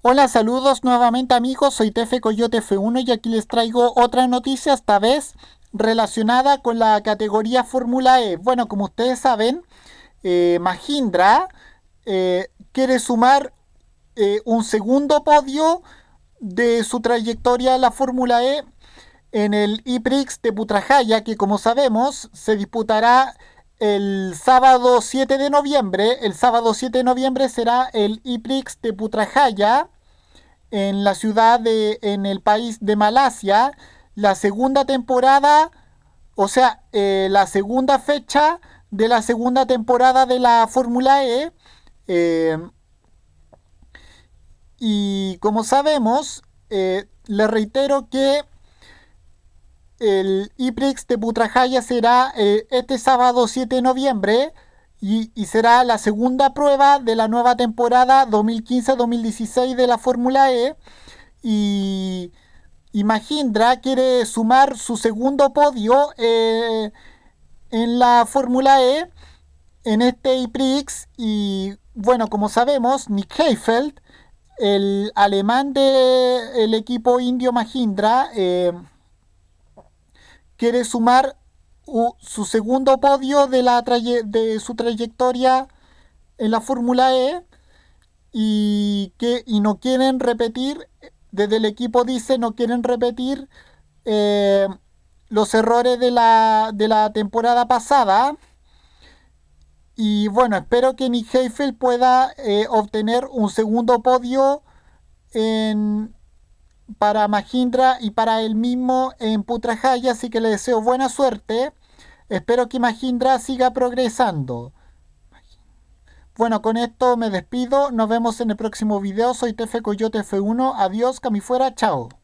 Hola, saludos nuevamente amigos, soy Tefe Coyote F1 y aquí les traigo otra noticia, esta vez relacionada con la categoría Fórmula E. Bueno, como ustedes saben, eh, Mahindra eh, quiere sumar eh, un segundo podio de su trayectoria a la Fórmula E en el IPRIX de Putrajaya, que como sabemos se disputará el sábado 7 de noviembre, el sábado 7 de noviembre será el IPRIX de Putrajaya en la ciudad de, en el país de Malasia, la segunda temporada, o sea, eh, la segunda fecha de la segunda temporada de la Fórmula E. Eh, y como sabemos, eh, le reitero que el IPRIX de Putrajaya será eh, este sábado 7 de noviembre y, será la segunda prueba de la nueva temporada 2015-2016 de la Fórmula E. Y, Mahindra quiere sumar su segundo podio eh, en la Fórmula E, en este IPRIX. Y bueno, como sabemos, Nick Heifeld, el alemán del equipo indio Mahindra, eh, quiere sumar su segundo podio de, la de su trayectoria en la Fórmula E y, que, no quieren repetir, desde el equipo dice no quieren repetir eh, los errores de la, temporada pasada. Y bueno, espero que Nick Heifel pueda eh, obtener un segundo podio en, para Mahindra y para él mismo en Putrajaya, así que le deseo buena suerte. Espero que Mahindra siga progresando. Bueno, con esto me despido. Nos vemos en el próximo video. Soy Tefe Coyote F1. Adiós, cami fuera. Chao.